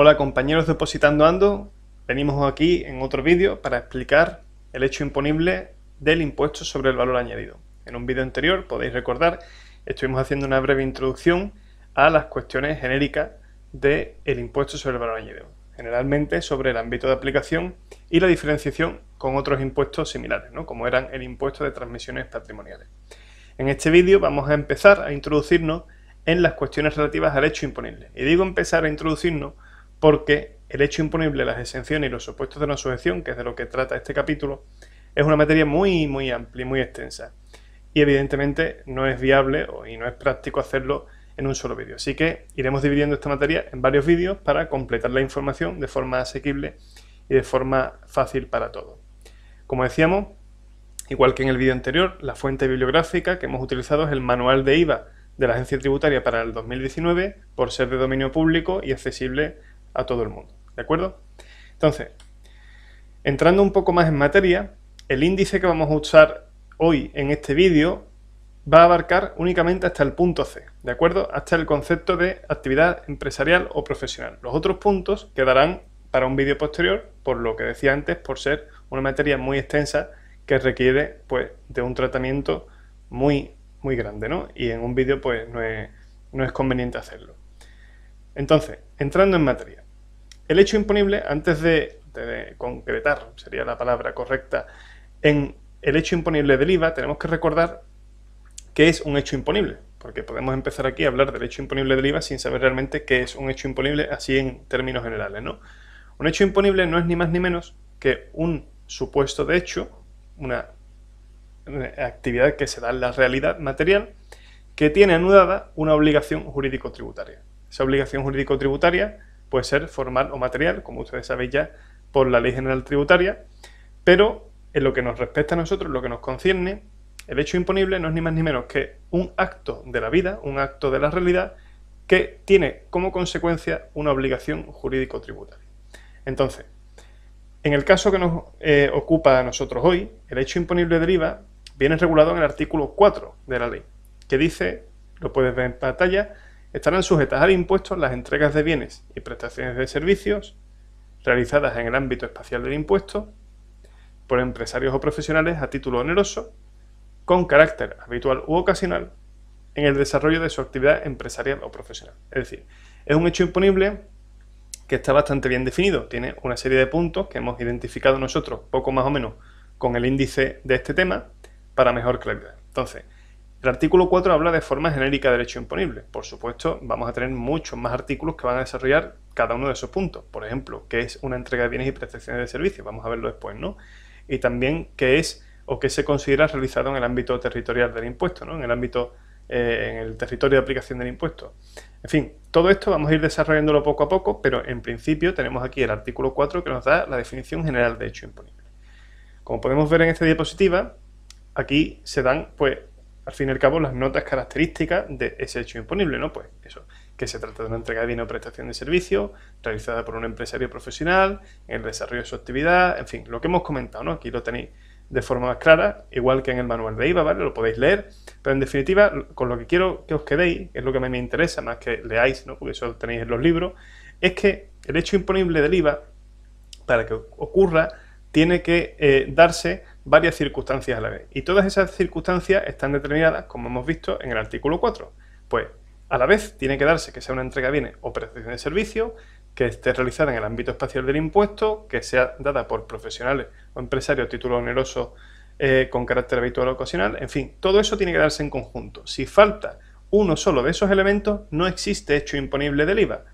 Hola compañeros de Depositando Ando, venimos aquí en otro vídeo para explicar el hecho imponible del impuesto sobre el valor añadido. En un vídeo anterior, podéis recordar, estuvimos haciendo una breve introducción a las cuestiones genéricas del impuesto sobre el valor añadido, generalmente sobre el ámbito de aplicación y la diferenciación con otros impuestos similares, ¿no? como eran el impuesto de transmisiones patrimoniales. En este vídeo vamos a empezar a introducirnos en las cuestiones relativas al hecho imponible. Y digo empezar a introducirnos porque el hecho imponible, las exenciones y los supuestos de no sujeción, que es de lo que trata este capítulo, es una materia muy, muy amplia y muy extensa. Y evidentemente no es viable y no es práctico hacerlo en un solo vídeo. Así que iremos dividiendo esta materia en varios vídeos para completar la información de forma asequible y de forma fácil para todos. Como decíamos, igual que en el vídeo anterior, la fuente bibliográfica que hemos utilizado es el manual de IVA de la Agencia Tributaria para el 2019 por ser de dominio público y accesible a todo el mundo. ¿De acuerdo? Entonces, entrando un poco más en materia, el índice que vamos a usar hoy en este vídeo va a abarcar únicamente hasta el punto C, ¿de acuerdo? Hasta el concepto de actividad empresarial o profesional. Los otros puntos quedarán para un vídeo posterior, por lo que decía antes, por ser una materia muy extensa que requiere pues de un tratamiento muy muy grande, ¿no? Y en un vídeo pues no es conveniente hacerlo. Entonces, entrando en materia. El hecho imponible, antes de, concretar, sería la palabra correcta, en el hecho imponible del IVA, tenemos que recordar qué es un hecho imponible, porque podemos empezar aquí a hablar del hecho imponible del IVA sin saber realmente qué es un hecho imponible así en términos generales, ¿no? Un hecho imponible no es ni más ni menos que un supuesto de hecho, una actividad que se da en la realidad material, que tiene anudada una obligación jurídico-tributaria. Esa obligación jurídico-tributaria puede ser formal o material, como ustedes sabéis ya por la ley general tributaria, pero en lo que nos respecta a nosotros, lo que nos concierne, el hecho imponible no es ni más ni menos que un acto de la vida, un acto de la realidad, que tiene como consecuencia una obligación jurídico-tributaria. Entonces, en el caso que nos eh, ocupa a nosotros hoy, el hecho imponible deriva IVA viene regulado en el artículo 4 de la ley, que dice, lo puedes ver en pantalla, estarán sujetas al impuesto las entregas de bienes y prestaciones de servicios realizadas en el ámbito espacial del impuesto por empresarios o profesionales a título oneroso, con carácter habitual u ocasional, en el desarrollo de su actividad empresarial o profesional. Es decir, es un hecho imponible que está bastante bien definido, tiene una serie de puntos que hemos identificado nosotros poco más o menos con el índice de este tema para mejor claridad. Entonces, el artículo 4 habla de forma genérica de derecho imponible. Por supuesto, vamos a tener muchos más artículos que van a desarrollar cada uno de esos puntos. Por ejemplo, qué es una entrega de bienes y prestaciones de servicios, vamos a verlo después, ¿no? Y también qué es o qué se considera realizado en el ámbito territorial del impuesto, ¿no? En el ámbito, eh, en el territorio de aplicación del impuesto. En fin, todo esto vamos a ir desarrollándolo poco a poco, pero en principio tenemos aquí el artículo 4 que nos da la definición general de hecho imponible. Como podemos ver en esta diapositiva, aquí se dan pues al fin y al cabo, las notas características de ese hecho imponible, ¿no? Pues eso, que se trata de una entrega de bien o prestación de servicio realizada por un empresario profesional, en el desarrollo de su actividad, en fin, lo que hemos comentado, ¿no? Aquí lo tenéis de forma más clara, igual que en el manual de IVA, ¿vale? Lo podéis leer, pero en definitiva, con lo que quiero que os quedéis, es lo que a mí me interesa más que leáis, ¿no? Porque eso lo tenéis en los libros, es que el hecho imponible del IVA, para que ocurra, tiene que eh, darse varias circunstancias a la vez. Y todas esas circunstancias están determinadas, como hemos visto, en el artículo 4. Pues a la vez tiene que darse que sea una entrega de bienes o prestación de servicio, que esté realizada en el ámbito espacial del impuesto, que sea dada por profesionales o empresarios título oneroso eh, con carácter habitual o ocasional, en fin, todo eso tiene que darse en conjunto. Si falta uno solo de esos elementos, no existe hecho imponible del IVA.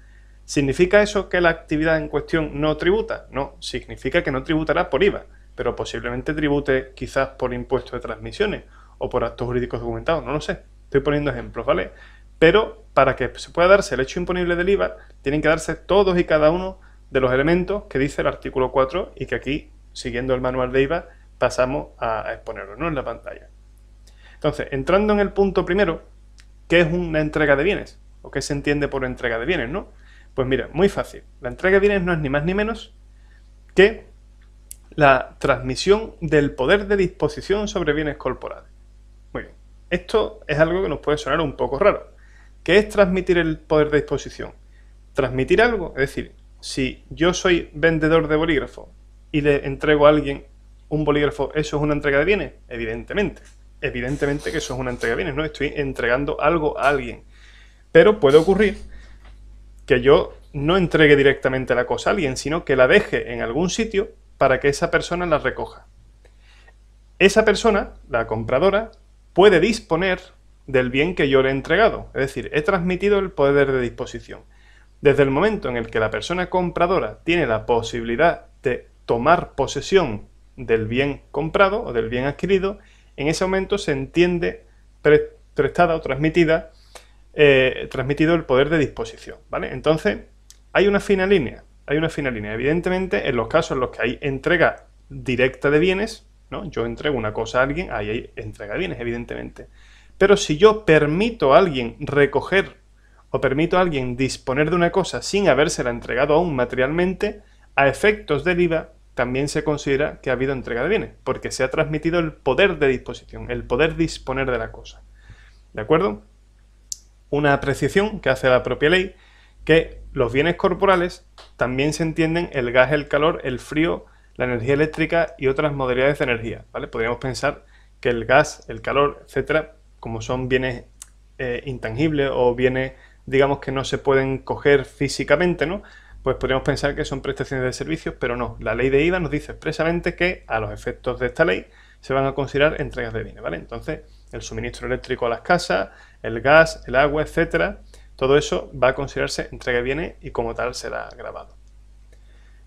¿Significa eso que la actividad en cuestión no tributa? No, significa que no tributará por IVA pero posiblemente tribute quizás por impuestos de transmisiones o por actos jurídicos documentados, no lo sé. Estoy poniendo ejemplos, ¿vale? Pero para que se pueda darse el hecho imponible del IVA, tienen que darse todos y cada uno de los elementos que dice el artículo 4 y que aquí, siguiendo el manual de IVA, pasamos a exponerlo, ¿no? En la pantalla. Entonces, entrando en el punto primero, ¿qué es una entrega de bienes? ¿O qué se entiende por entrega de bienes, no? Pues mira, muy fácil. La entrega de bienes no es ni más ni menos que la transmisión del poder de disposición sobre bienes corporales. Muy bien, esto es algo que nos puede sonar un poco raro. ¿Qué es transmitir el poder de disposición? Transmitir algo, es decir, si yo soy vendedor de bolígrafo y le entrego a alguien un bolígrafo, ¿eso es una entrega de bienes? Evidentemente, evidentemente que eso es una entrega de bienes, ¿no? Estoy entregando algo a alguien. Pero puede ocurrir que yo no entregue directamente la cosa a alguien, sino que la deje en algún sitio para que esa persona la recoja. Esa persona, la compradora, puede disponer del bien que yo le he entregado, es decir, he transmitido el poder de disposición. Desde el momento en el que la persona compradora tiene la posibilidad de tomar posesión del bien comprado o del bien adquirido, en ese momento se entiende prestada o transmitida, eh, transmitido el poder de disposición. ¿vale? Entonces, hay una fina línea hay una fina línea. Evidentemente, en los casos en los que hay entrega directa de bienes, ¿no? Yo entrego una cosa a alguien, ahí hay entrega de bienes, evidentemente. Pero si yo permito a alguien recoger o permito a alguien disponer de una cosa sin habérsela entregado aún materialmente, a efectos del IVA también se considera que ha habido entrega de bienes, porque se ha transmitido el poder de disposición, el poder disponer de la cosa. ¿De acuerdo? Una apreciación que hace la propia ley, que los bienes corporales también se entienden el gas, el calor, el frío, la energía eléctrica y otras modalidades de energía. ¿vale? Podríamos pensar que el gas, el calor, etcétera, como son bienes eh, intangibles o bienes, digamos, que no se pueden coger físicamente, ¿no? Pues podríamos pensar que son prestaciones de servicios, pero no. La ley de IVA nos dice expresamente que a los efectos de esta ley se van a considerar entregas de bienes, ¿vale? Entonces, el suministro eléctrico a las casas, el gas, el agua, etcétera, todo eso va a considerarse entrega de bienes y como tal será grabado.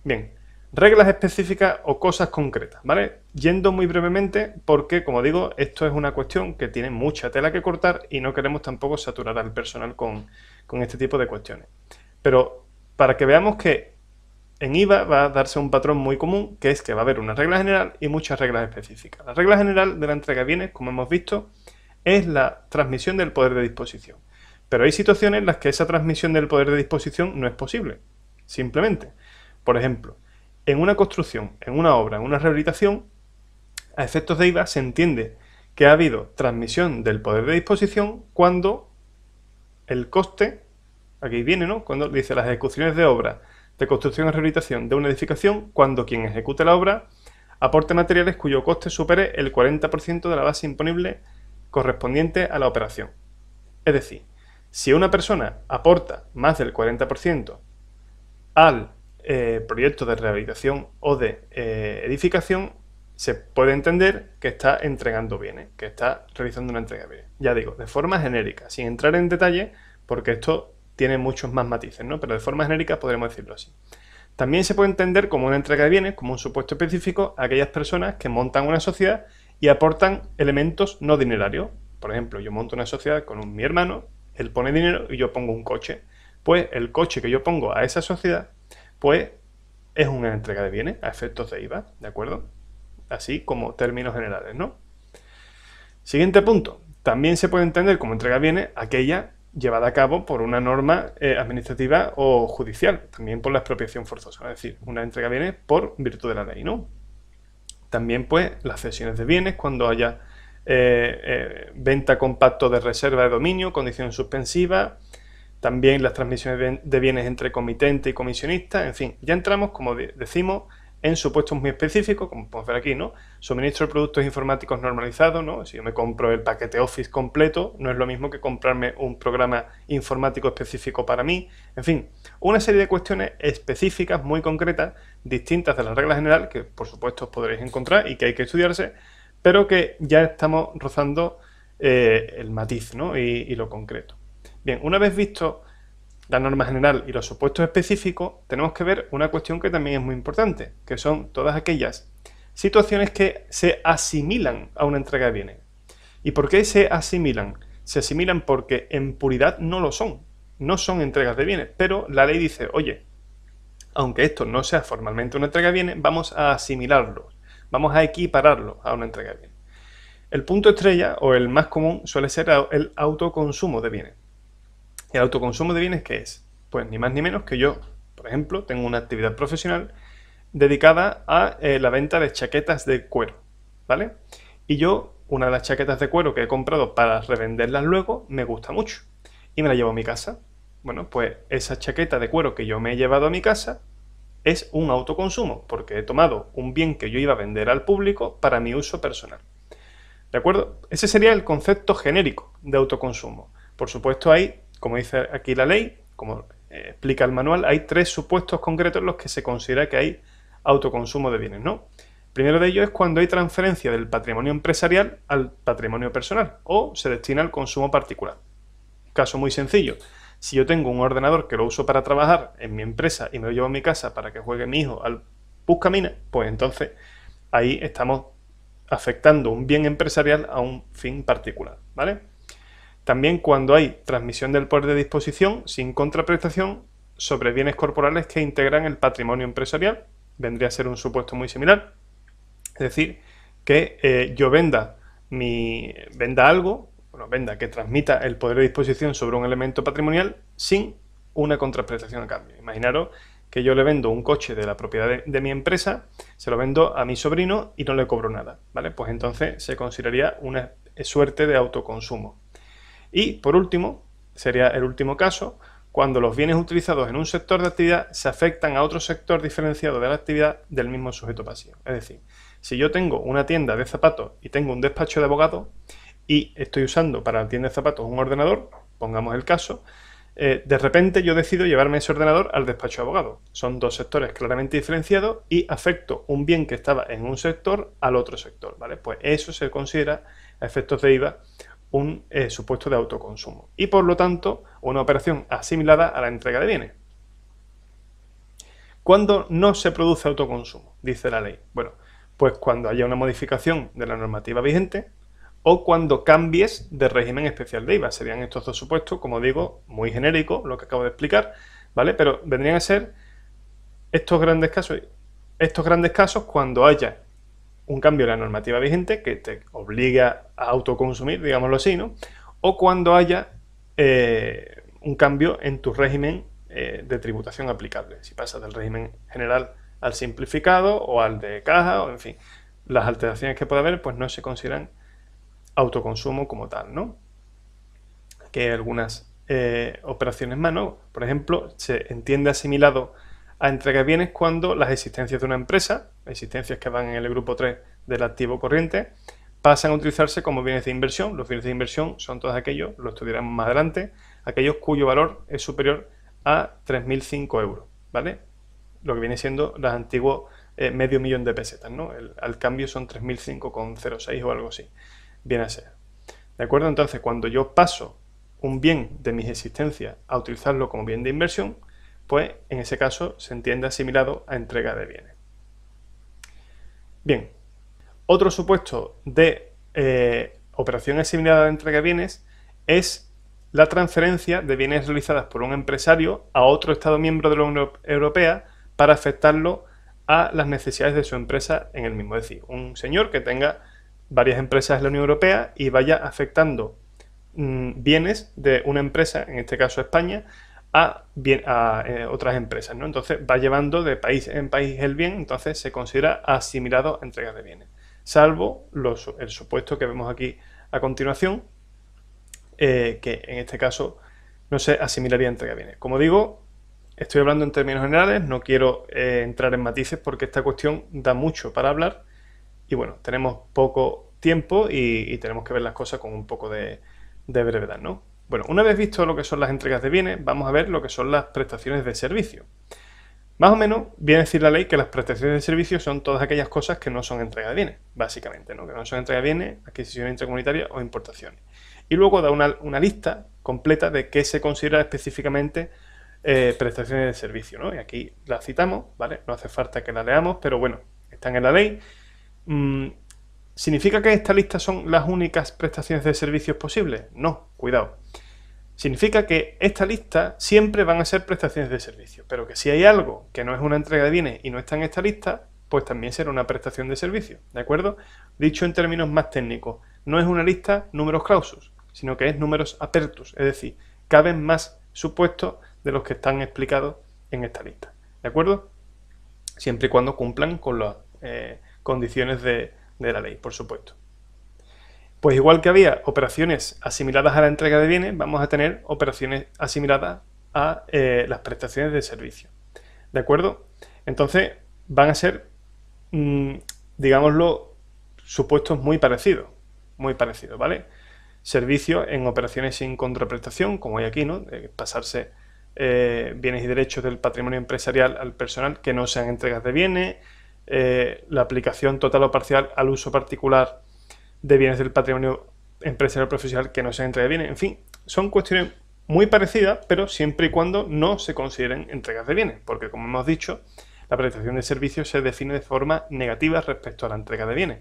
Bien, reglas específicas o cosas concretas, ¿vale? Yendo muy brevemente porque, como digo, esto es una cuestión que tiene mucha tela que cortar y no queremos tampoco saturar al personal con, con este tipo de cuestiones. Pero para que veamos que en IVA va a darse un patrón muy común, que es que va a haber una regla general y muchas reglas específicas. La regla general de la entrega de bienes, como hemos visto, es la transmisión del poder de disposición. Pero hay situaciones en las que esa transmisión del poder de disposición no es posible, simplemente. Por ejemplo, en una construcción, en una obra, en una rehabilitación, a efectos de IVA se entiende que ha habido transmisión del poder de disposición cuando el coste, aquí viene, ¿no? Cuando dice las ejecuciones de obra de construcción y rehabilitación de una edificación, cuando quien ejecute la obra aporte materiales cuyo coste supere el 40% de la base imponible correspondiente a la operación. Es decir, si una persona aporta más del 40% al eh, proyecto de rehabilitación o de eh, edificación, se puede entender que está entregando bienes, que está realizando una entrega de bienes. Ya digo, de forma genérica, sin entrar en detalle, porque esto tiene muchos más matices, ¿no? Pero de forma genérica podremos decirlo así. También se puede entender como una entrega de bienes, como un supuesto específico, a aquellas personas que montan una sociedad y aportan elementos no dinerarios. Por ejemplo, yo monto una sociedad con mi hermano él pone dinero y yo pongo un coche. Pues el coche que yo pongo a esa sociedad, pues es una entrega de bienes a efectos de IVA, ¿de acuerdo? Así como términos generales, ¿no? Siguiente punto. También se puede entender como entrega de bienes aquella llevada a cabo por una norma eh, administrativa o judicial, también por la expropiación forzosa, es decir, una entrega de bienes por virtud de la ley, ¿no? También, pues, las cesiones de bienes cuando haya eh, eh, venta compacto de reserva de dominio, condición suspensiva, también las transmisiones de bienes entre comitente y comisionista, en fin, ya entramos, como decimos, en supuestos muy específicos, como podemos ver aquí, ¿no? Suministro de productos informáticos normalizados, ¿no? Si yo me compro el paquete Office completo, no es lo mismo que comprarme un programa informático específico para mí. En fin, una serie de cuestiones específicas, muy concretas, distintas de la regla general, que por supuesto os podréis encontrar y que hay que estudiarse, pero que ya estamos rozando eh, el matiz y, y lo concreto. Bien, una vez visto la norma general y los supuestos específicos, tenemos que ver una cuestión que también es muy importante, que son todas aquellas situaciones que se asimilan a una entrega de bienes. ¿Y por qué se asimilan? Se asimilan porque en puridad no lo son, no son entregas de bienes, pero la ley dice, oye, aunque esto no sea formalmente una entrega de bienes, vamos a asimilarlo. Vamos a equipararlo a una entrega de bienes. El punto estrella o el más común suele ser el autoconsumo de bienes. ¿El autoconsumo de bienes qué es? Pues ni más ni menos que yo, por ejemplo, tengo una actividad profesional dedicada a eh, la venta de chaquetas de cuero, ¿vale? Y yo, una de las chaquetas de cuero que he comprado para revenderlas luego, me gusta mucho y me la llevo a mi casa. Bueno, pues esa chaqueta de cuero que yo me he llevado a mi casa, es un autoconsumo, porque he tomado un bien que yo iba a vender al público para mi uso personal. ¿De acuerdo? Ese sería el concepto genérico de autoconsumo. Por supuesto hay, como dice aquí la ley, como eh, explica el manual, hay tres supuestos concretos en los que se considera que hay autoconsumo de bienes, ¿no? primero de ellos es cuando hay transferencia del patrimonio empresarial al patrimonio personal o se destina al consumo particular. Caso muy sencillo. Si yo tengo un ordenador que lo uso para trabajar en mi empresa y me lo llevo a mi casa para que juegue mi hijo al Buscamina, pues entonces ahí estamos afectando un bien empresarial a un fin particular, ¿vale? También cuando hay transmisión del poder de disposición sin contraprestación sobre bienes corporales que integran el patrimonio empresarial, vendría a ser un supuesto muy similar. Es decir, que eh, yo venda, mi, venda algo venda que transmita el poder de disposición sobre un elemento patrimonial sin una contraprestación a cambio. Imaginaros que yo le vendo un coche de la propiedad de, mi empresa, se lo vendo a mi sobrino y no le cobro nada, ¿vale? Pues entonces se consideraría una suerte de autoconsumo. Y por último, sería el último caso, cuando los bienes utilizados en un sector de actividad se afectan a otro sector diferenciado de la actividad del mismo sujeto pasivo. Es decir, si yo tengo una tienda de zapatos y tengo un despacho de abogado, y estoy usando para el tienda de zapatos un ordenador, pongamos el caso, eh, de repente yo decido llevarme ese ordenador al despacho de abogado. Son dos sectores claramente diferenciados y afecto un bien que estaba en un sector al otro sector, ¿vale? Pues eso se considera a efectos de IVA un eh, supuesto de autoconsumo y por lo tanto una operación asimilada a la entrega de bienes. ¿Cuándo no se produce autoconsumo? Dice la ley. Bueno, pues cuando haya una modificación de la normativa vigente, o cuando cambies de régimen especial de IVA. Serían estos dos supuestos, como digo, muy genérico lo que acabo de explicar, ¿vale? Pero vendrían a ser estos grandes casos, estos grandes casos cuando haya un cambio en la normativa vigente que te obliga a autoconsumir, digámoslo así, ¿no? O cuando haya eh, un cambio en tu régimen eh, de tributación aplicable, si pasas del régimen general al simplificado o al de caja, o en fin, las alteraciones que pueda haber pues no se consideran autoconsumo como tal, ¿no? Que algunas eh, operaciones más, ¿no? Por ejemplo, se entiende asimilado a entrega de bienes cuando las existencias de una empresa, existencias que van en el grupo 3 del activo corriente, pasan a utilizarse como bienes de inversión. Los bienes de inversión son todos aquellos, lo estudiaremos más adelante, aquellos cuyo valor es superior a 3.005 euros, ¿vale? Lo que viene siendo las antiguo eh, medio millón de pesetas, ¿no? al cambio son 3.005,06 o algo así. Bien a ser. ¿De acuerdo? Entonces, cuando yo paso un bien de mis existencias a utilizarlo como bien de inversión, pues en ese caso se entiende asimilado a entrega de bienes. Bien, otro supuesto de eh, operación asimilada a entrega de bienes es la transferencia de bienes realizadas por un empresario a otro Estado miembro de la Unión Europea para afectarlo a las necesidades de su empresa en el mismo. Es decir, un señor que tenga varias empresas de la Unión Europea y vaya afectando mm, bienes de una empresa, en este caso España, a, eh, otras empresas, ¿no? Entonces va llevando de país en país el bien, entonces se considera asimilado a entrega de bienes, salvo el supuesto que vemos aquí a continuación, eh, que en este caso no se asimilaría a entrega de bienes. Como digo, estoy hablando en términos generales, no quiero eh, entrar en matices porque esta cuestión da mucho para hablar, y bueno, tenemos poco tiempo y, tenemos que ver las cosas con un poco de, brevedad, ¿no? Bueno, una vez visto lo que son las entregas de bienes, vamos a ver lo que son las prestaciones de servicio. Más o menos viene a decir la ley que las prestaciones de servicio son todas aquellas cosas que no son entregas de bienes, básicamente, ¿no? que no son entrega de bienes, adquisiciones intracomunitarias o importaciones. Y luego da una, lista completa de qué se considera específicamente eh, prestaciones de servicio. ¿no? Y aquí la citamos, ¿vale? No hace falta que la leamos, pero bueno, están en la ley Mm, ¿significa que esta lista son las únicas prestaciones de servicios posibles? No, cuidado. Significa que esta lista siempre van a ser prestaciones de servicios, pero que si hay algo que no es una entrega de bienes y no está en esta lista, pues también será una prestación de servicio, ¿de acuerdo? Dicho en términos más técnicos, no es una lista números clausus, sino que es números apertos, es decir, caben más supuestos de los que están explicados en esta lista, ¿de acuerdo? Siempre y cuando cumplan con los eh, condiciones de, la ley, por supuesto. Pues igual que había operaciones asimiladas a la entrega de bienes, vamos a tener operaciones asimiladas a eh, las prestaciones de servicio. ¿De acuerdo? Entonces van a ser, mm, digámoslo, supuestos muy parecidos. Muy parecidos, ¿vale? Servicio en operaciones sin contraprestación, como hay aquí, ¿no? De pasarse eh, bienes y derechos del patrimonio empresarial al personal que no sean entregas de bienes, eh, la aplicación total o parcial al uso particular de bienes del patrimonio empresarial o profesional que no sean entrega de bienes. En fin, son cuestiones muy parecidas, pero siempre y cuando no se consideren entregas de bienes, porque como hemos dicho, la prestación de servicios se define de forma negativa respecto a la entrega de bienes.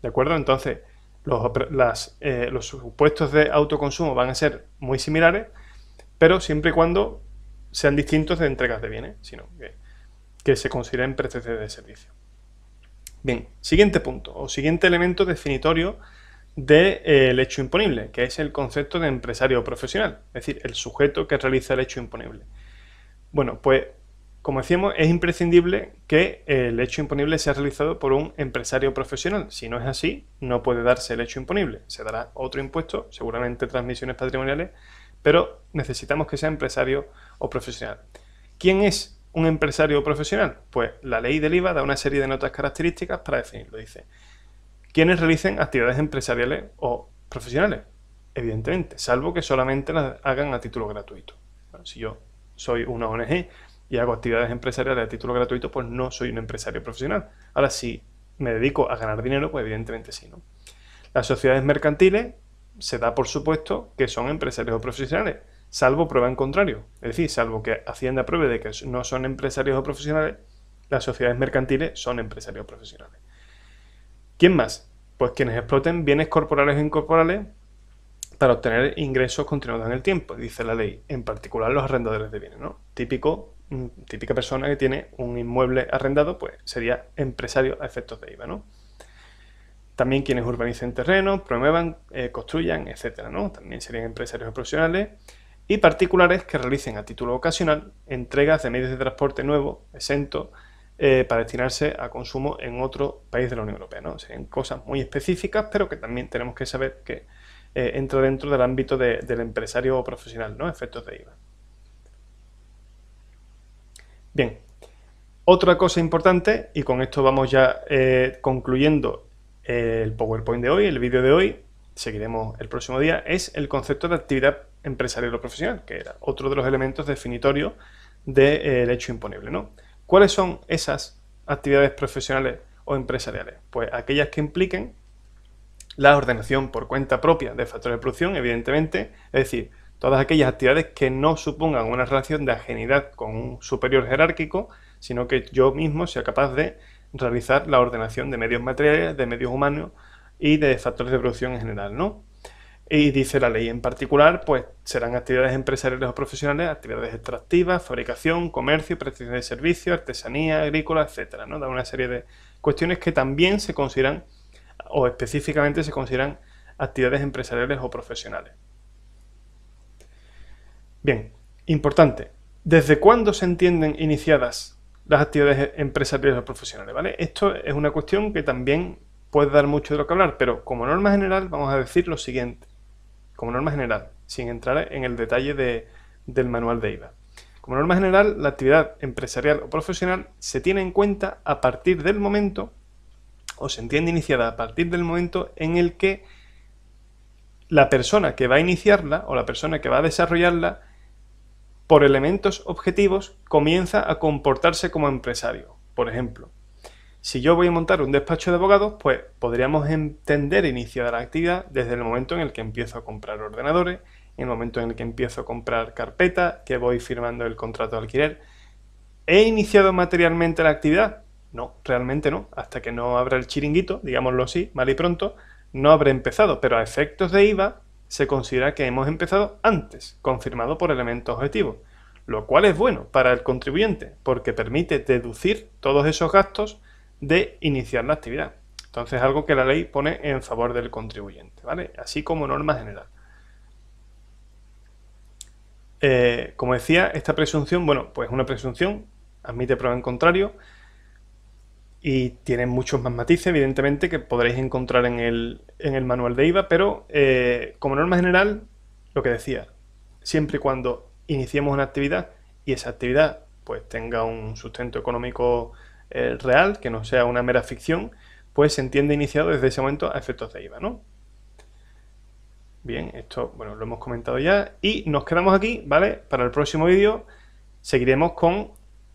¿De acuerdo? Entonces, los, eh, los supuestos de autoconsumo van a ser muy similares, pero siempre y cuando sean distintos de entregas de bienes, sino que que se consideren prestaciones de servicio. Bien, siguiente punto o siguiente elemento definitorio del eh, hecho imponible, que es el concepto de empresario profesional, es decir, el sujeto que realiza el hecho imponible. Bueno, pues como decíamos, es imprescindible que el hecho imponible sea realizado por un empresario profesional. Si no es así, no puede darse el hecho imponible. Se dará otro impuesto, seguramente transmisiones patrimoniales, pero necesitamos que sea empresario o profesional. ¿Quién es un empresario profesional? Pues la ley del IVA da una serie de notas características para definirlo. Dice, quienes realicen actividades empresariales o profesionales, evidentemente, salvo que solamente las hagan a título gratuito. si yo soy una ONG y hago actividades empresariales a título gratuito, pues no soy un empresario profesional. Ahora, si me dedico a ganar dinero, pues evidentemente sí, ¿no? Las sociedades mercantiles se da por supuesto que son empresarios o profesionales, salvo prueba en contrario. Es decir, salvo que Hacienda pruebe de que no son empresarios o profesionales, las sociedades mercantiles son empresarios profesionales. ¿Quién más? Pues quienes exploten bienes corporales e incorporales para obtener ingresos continuados en el tiempo, dice la ley, en particular los arrendadores de bienes, ¿no? Típico, mm, típica persona que tiene un inmueble arrendado, pues sería empresario a efectos de IVA, ¿no? También quienes urbanicen terrenos, promuevan, eh, construyan, etcétera, ¿no? También serían empresarios profesionales y particulares que realicen a título ocasional entregas de medios de transporte nuevos, exentos, eh, para destinarse a consumo en otro país de la Unión Europea. ¿no? Serían cosas muy específicas, pero que también tenemos que saber que eh, entra dentro del ámbito del empresario o profesional, ¿no? efectos de IVA. Bien, otra cosa importante, y con esto vamos ya eh, concluyendo el PowerPoint de hoy, el vídeo de hoy, seguiremos el próximo día, es el concepto de actividad empresarial o profesional, que era otro de los elementos definitorios del eh, hecho imponible. ¿no? ¿Cuáles son esas actividades profesionales o empresariales? Pues aquellas que impliquen la ordenación por cuenta propia de factores de producción, evidentemente, es decir, todas aquellas actividades que no supongan una relación de agenidad con un superior jerárquico, sino que yo mismo sea capaz de realizar la ordenación de medios materiales, de medios humanos y de factores de producción en general, ¿no? Y dice la ley en particular, pues serán actividades empresariales o profesionales, actividades extractivas, fabricación, comercio, prestación de servicios, artesanía, agrícola, etcétera, ¿no? Da una serie de cuestiones que también se consideran o específicamente se consideran actividades empresariales o profesionales. Bien, importante. ¿Desde cuándo se entienden iniciadas las actividades empresariales o profesionales, ¿vale? Esto es una cuestión que también puede dar mucho de lo que hablar, pero como norma general vamos a decir lo siguiente como norma general, sin entrar en el detalle del manual de IVA. Como norma general, la actividad empresarial o profesional se tiene en cuenta a partir del momento, o se entiende iniciada a partir del momento en el que la persona que va a iniciarla o la persona que va a desarrollarla, por elementos objetivos, comienza a comportarse como empresario. Por ejemplo, si yo voy a montar un despacho de abogados, pues podríamos entender e iniciar la actividad desde el momento en el que empiezo a comprar ordenadores, en el momento en el que empiezo a comprar carpeta, que voy firmando el contrato de alquiler. ¿He iniciado materialmente la actividad? No, realmente no. Hasta que no abra el chiringuito, digámoslo así, mal y pronto, no habré empezado. Pero a efectos de IVA se considera que hemos empezado antes, confirmado por elementos objetivos lo cual es bueno para el contribuyente porque permite deducir todos esos gastos de iniciar la actividad. Entonces, algo que la ley pone en favor del contribuyente, ¿vale? Así como norma general. Eh, como decía, esta presunción, bueno, pues una presunción, admite prueba en contrario y tiene muchos más matices, evidentemente, que podréis encontrar en el, manual de IVA, pero eh, como norma general, lo que decía, siempre y cuando iniciemos una actividad y esa actividad pues tenga un sustento económico eh, real, que no sea una mera ficción, pues se entiende iniciado desde ese momento a efectos de IVA, ¿no? Bien, esto, bueno, lo hemos comentado ya y nos quedamos aquí, ¿vale? Para el próximo vídeo seguiremos con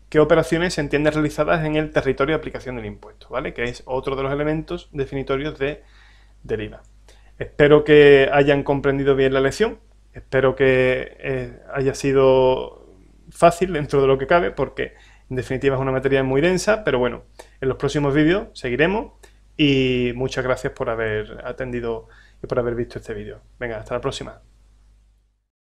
qué operaciones se entienden realizadas en el territorio de aplicación del impuesto, ¿vale? Que es otro de los elementos definitorios de, del IVA. Espero que hayan comprendido bien la lección, espero que eh, haya sido fácil dentro de lo que cabe, porque en definitiva es una materia muy densa, pero bueno, en los próximos vídeos seguiremos y muchas gracias por haber atendido y por haber visto este vídeo. Venga, hasta la próxima.